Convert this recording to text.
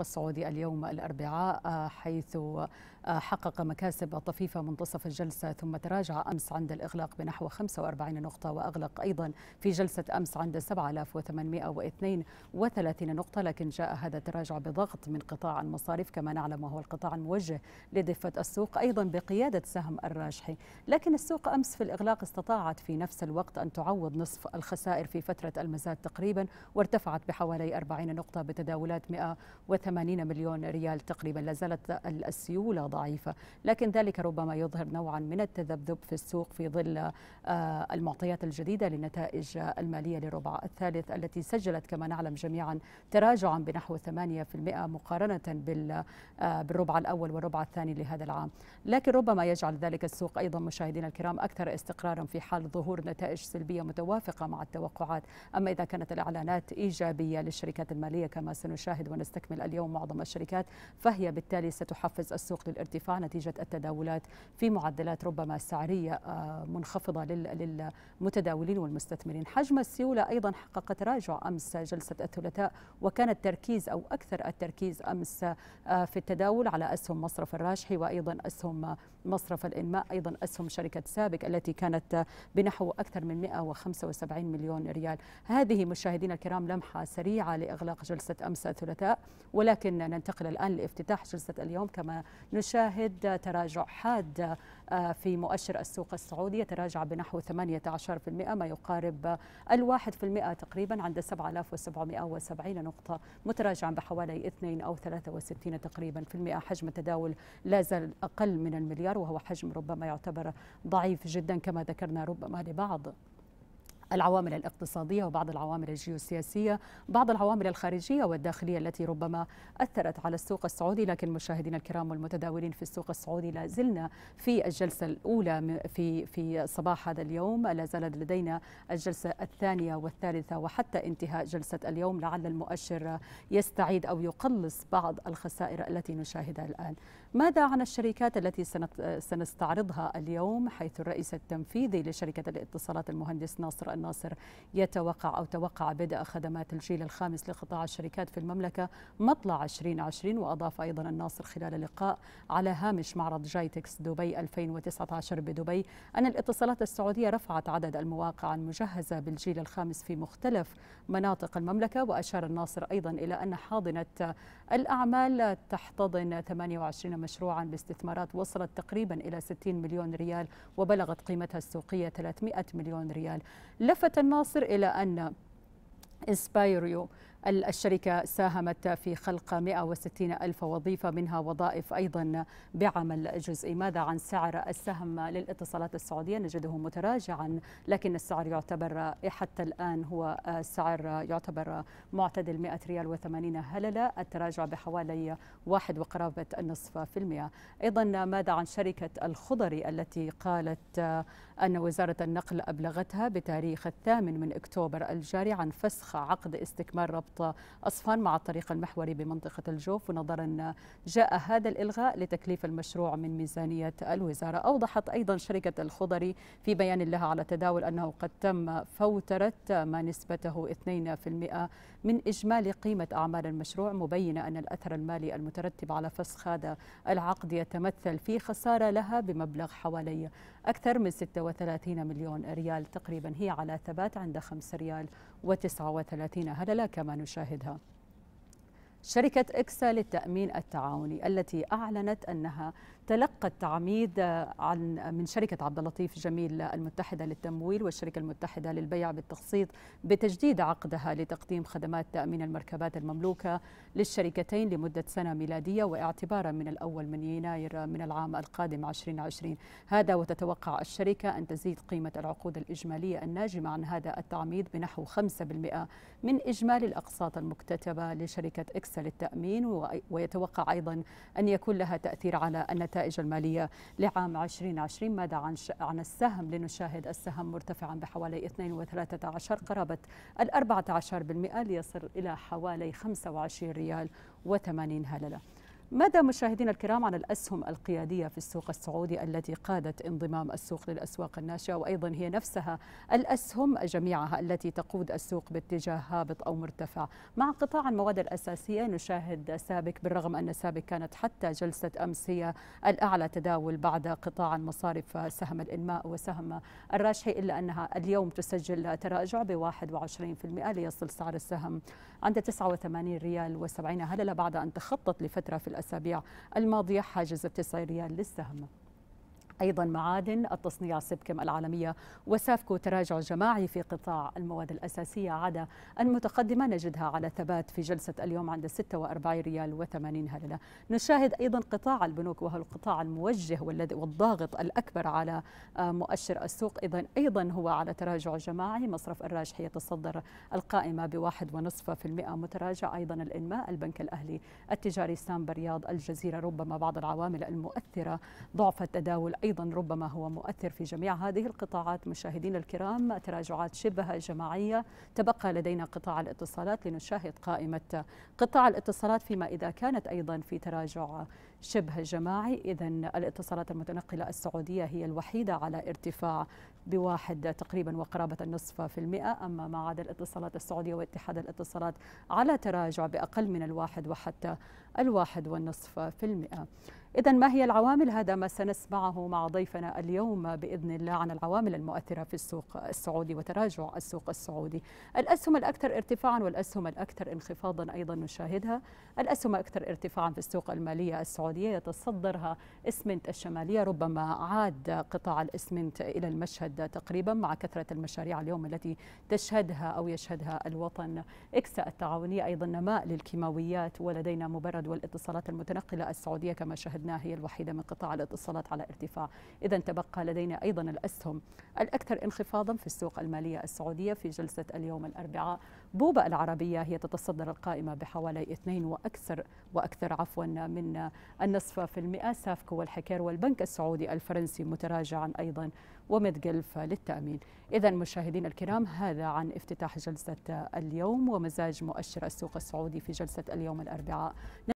السوق السعودي اليوم الأربعاء آه، حيث آه، حقق مكاسب طفيفة منتصف الجلسة ثم تراجع أمس عند الإغلاق بنحو 45 نقطة وأغلق أيضا في جلسة أمس عند 7832 نقطة لكن جاء هذا التراجع بضغط من قطاع المصارف كما نعلم وهو القطاع الموجه لضفة السوق أيضا بقيادة سهم الراجحي لكن السوق أمس في الإغلاق استطاعت في نفس الوقت أن تعوض نصف الخسائر في فترة المزاد تقريبا وارتفعت بحوالي 40 نقطة بتداولات 100 180 مليون ريال تقريبا لا زالت السيولة ضعيفة لكن ذلك ربما يظهر نوعا من التذبذب في السوق في ظل آه، المعطيات الجديدة للنتائج المالية للربع الثالث التي سجلت كما نعلم جميعا تراجعا بنحو 8% مقارنة آه، بالربع الأول والربع الثاني لهذا العام لكن ربما يجعل ذلك السوق أيضا مشاهدينا الكرام أكثر استقرارا في حال ظهور نتائج سلبية متوافقة مع التوقعات أما إذا كانت الإعلانات إيجابية للشركات المالية كما سنشاهد ونستكمل اليوم اليوم معظم الشركات فهي بالتالي ستحفز السوق للارتفاع نتيجة التداولات في معدلات ربما سعرية آه، منخفضة للمتداولين والمستثمرين حجم السيولة أيضا حقق تراجع أمس جلسة الثلاثاء وكان التركيز أو أكثر التركيز أمس آه، في التداول على أسهم مصرف الراجحي وأيضا أسهم مصرف الإنماء أيضا أسهم شركة سابك التي كانت بنحو أكثر من 175 مليون ريال هذه مشاهدينا الكرام لمحة سريعة لإغلاق جلسة أمس الثلاثاء ولكن ننتقل الآن لافتتاح جلسة اليوم كما نشاهد تراجع حاد آه، في مؤشر السوق السعودي يتراجع بنحو 18% ما يقارب الواحد في المئة تقريبا عند 7770 نقطة متراجعا بحوالي 2 أو 63 تقريبا في المئة حجم التداول لا زال أقل من المليار وهو حجم ربما يعتبر ضعيف جدا كما ذكرنا ربما لبعض العوامل الاقتصادية وبعض العوامل الجيوسياسية بعض العوامل الخارجية والداخلية التي ربما أثرت على السوق السعودي لكن مشاهدينا الكرام والمتداولين في السوق السعودي لا زلنا في الجلسة الأولى في في صباح هذا اليوم لا زالت لدينا الجلسة الثانية والثالثة وحتى انتهاء جلسة اليوم لعل المؤشر يستعيد أو يقلص بعض الخسائر التي نشاهدها الآن ماذا عن الشركات التي سنستعرضها اليوم حيث الرئيس التنفيذي لشركة الاتصالات المهندس ناصر الناصر يتوقع أو توقع بدء خدمات الجيل الخامس لقطاع الشركات في المملكة مطلع 2020 وأضاف أيضا الناصر خلال لقاء على هامش معرض جايتكس دبي 2019 بدبي أن الاتصالات السعودية رفعت عدد المواقع المجهزة بالجيل الخامس في مختلف مناطق المملكة وأشار الناصر أيضا إلى أن حاضنة الأعمال تحتضن 28 مشروعا باستثمارات وصلت تقريبا إلى 60 مليون ريال وبلغت قيمتها السوقية 300 مليون ريال لفت الناصر إلى أن إسبايريو الشركة ساهمت في خلق 160 ألف وظيفة منها وظائف أيضا بعمل جزئي ماذا عن سعر السهم للاتصالات السعودية نجده متراجعا لكن السعر يعتبر حتى الآن هو سعر يعتبر معتدل 100 ريال و80 هللة التراجع بحوالي واحد وقرابة النصف في المئة أيضا ماذا عن شركة الخضري التي قالت أن وزارة النقل أبلغتها بتاريخ الثامن من أكتوبر الجاري عن فسخ عقد استكمال ربط أصفان مع الطريق المحوري بمنطقة الجوف ونظرا جاء هذا الإلغاء لتكليف المشروع من ميزانية الوزارة أوضحت أيضا شركة الخضري في بيان لها على تداول أنه قد تم فوترة ما نسبته 2% من إجمالي قيمة أعمال المشروع مبينة أن الأثر المالي المترتب على فسخ هذا العقد يتمثل في خسارة لها بمبلغ حوالي أكثر من 6 36 مليون ريال تقريبا هي على ثبات عند 5 ريال و39 هللة كما نشاهدها شركة إكسا للتأمين التعاوني التي أعلنت أنها تلقى التعميد عن من شركة عبد اللطيف جميل المتحدة للتمويل والشركة المتحدة للبيع بالتقسيط بتجديد عقدها لتقديم خدمات تأمين المركبات المملوكة للشركتين لمدة سنة ميلادية واعتبارا من الأول من يناير من العام القادم 2020 هذا وتتوقع الشركة أن تزيد قيمة العقود الإجمالية الناجمة عن هذا التعميد بنحو 5% من إجمالي الأقساط المكتتبة لشركة إكسل للتأمين ويتوقع أيضا أن يكون لها تأثير على النتائج النتائج المالية لعام 2020 ماذا عن عن السهم لنشاهد السهم مرتفعا بحوالي 2.13 قرابة ال 14% ليصل إلى حوالي 25 ريال و80 هللة ماذا مشاهدينا الكرام عن الأسهم القيادية في السوق السعودي التي قادت انضمام السوق للأسواق الناشئة وأيضا هي نفسها الأسهم جميعها التي تقود السوق باتجاه هابط أو مرتفع مع قطاع المواد الأساسية نشاهد سابك بالرغم أن سابك كانت حتى جلسة أمس هي الأعلى تداول بعد قطاع مصارف سهم الإنماء وسهم الراجحي إلا أنها اليوم تسجل تراجع ب 21% ليصل سعر السهم عند 89 ريال و70 هللة بعد أن تخطط لفترة في الأسواق الأسابيع الماضية حاجز 9 ريال للسهم أيضا معادن التصنيع سبكم العالمية وسافكو تراجع جماعي في قطاع المواد الأساسية عدا المتقدمة نجدها على ثبات في جلسة اليوم عند 46 ريال و80 هللة نشاهد أيضا قطاع البنوك وهو القطاع الموجه والذي والضاغط الأكبر على آه، مؤشر السوق أيضا أيضا هو على تراجع جماعي مصرف الراجحي يتصدر القائمة بواحد ونصف في المئة متراجع أيضا الإنماء البنك الأهلي التجاري سامبر رياض الجزيرة ربما بعض العوامل المؤثرة ضعف التداول أيضا ربما هو مؤثر في جميع هذه القطاعات مشاهدينا الكرام تراجعات شبه جماعية تبقى لدينا قطاع الاتصالات لنشاهد قائمة قطاع الاتصالات فيما إذا كانت أيضا في تراجع شبه جماعي إذا الاتصالات المتنقلة السعودية هي الوحيدة على ارتفاع بواحد تقريبا وقرابة النصف في المئة أما ما عدا الاتصالات السعودية واتحاد الاتصالات على تراجع بأقل من الواحد وحتى الواحد والنصف في المئة إذا ما هي العوامل هذا ما سنسمعه مع ضيفنا اليوم بإذن الله عن العوامل المؤثرة في السوق السعودي وتراجع السوق السعودي الأسهم الأكثر ارتفاعا والأسهم الأكثر انخفاضا أيضا نشاهدها الأسهم الأكثر ارتفاعا في السوق المالية السعودية السعودية يتصدرها اسمنت الشمالية ربما عاد قطاع الاسمنت إلى المشهد تقريبا مع كثرة المشاريع اليوم التي تشهدها أو يشهدها الوطن إكسا التعاونية أيضا نماء للكيماويات ولدينا مبرد والاتصالات المتنقلة السعودية كما شاهدناها هي الوحيدة من قطاع الاتصالات على ارتفاع إذا تبقى لدينا أيضا الأسهم الأكثر انخفاضا في السوق المالية السعودية في جلسة اليوم الأربعاء بوبا العربية هي تتصدر القائمة بحوالي اثنين وأكثر وأكثر عفوا من النصف في المئة سافكو والحكير والبنك السعودي الفرنسي متراجعا أيضا ومدقلف للتأمين إذا مشاهدين الكرام هذا عن افتتاح جلسة اليوم ومزاج مؤشر السوق السعودي في جلسة اليوم الأربعاء